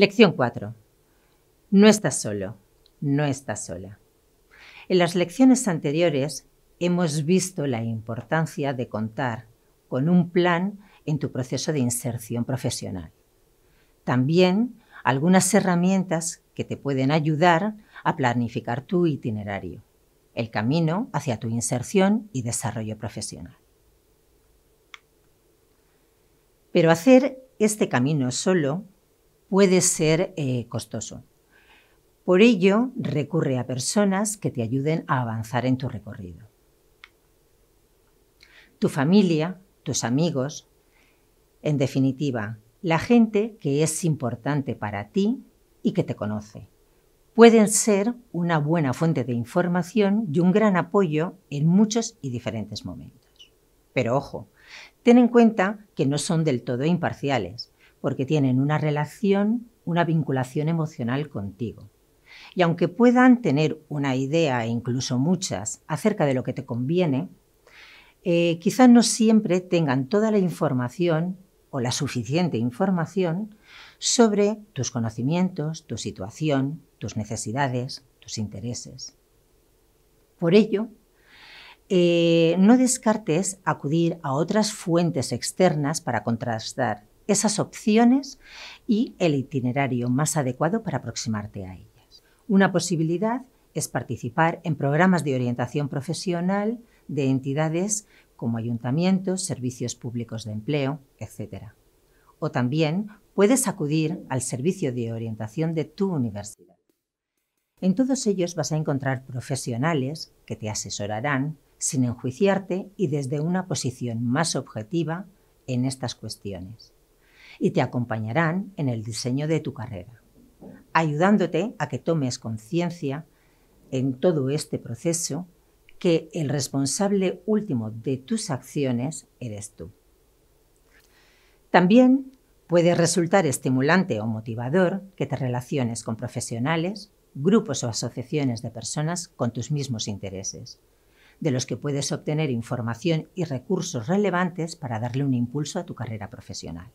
Lección 4. No estás solo, no estás sola. En las lecciones anteriores hemos visto la importancia de contar con un plan en tu proceso de inserción profesional. También algunas herramientas que te pueden ayudar a planificar tu itinerario, el camino hacia tu inserción y desarrollo profesional. Pero hacer este camino solo puede ser eh, costoso. Por ello, recurre a personas que te ayuden a avanzar en tu recorrido. Tu familia, tus amigos, en definitiva, la gente que es importante para ti y que te conoce. Pueden ser una buena fuente de información y un gran apoyo en muchos y diferentes momentos. Pero ojo, ten en cuenta que no son del todo imparciales porque tienen una relación, una vinculación emocional contigo. Y aunque puedan tener una idea, e incluso muchas, acerca de lo que te conviene, eh, quizás no siempre tengan toda la información o la suficiente información sobre tus conocimientos, tu situación, tus necesidades, tus intereses. Por ello, eh, no descartes acudir a otras fuentes externas para contrastar esas opciones y el itinerario más adecuado para aproximarte a ellas. Una posibilidad es participar en programas de orientación profesional de entidades como ayuntamientos, servicios públicos de empleo, etc. O también puedes acudir al servicio de orientación de tu universidad. En todos ellos vas a encontrar profesionales que te asesorarán sin enjuiciarte y desde una posición más objetiva en estas cuestiones y te acompañarán en el diseño de tu carrera, ayudándote a que tomes conciencia en todo este proceso que el responsable último de tus acciones eres tú. También puede resultar estimulante o motivador que te relaciones con profesionales, grupos o asociaciones de personas con tus mismos intereses, de los que puedes obtener información y recursos relevantes para darle un impulso a tu carrera profesional.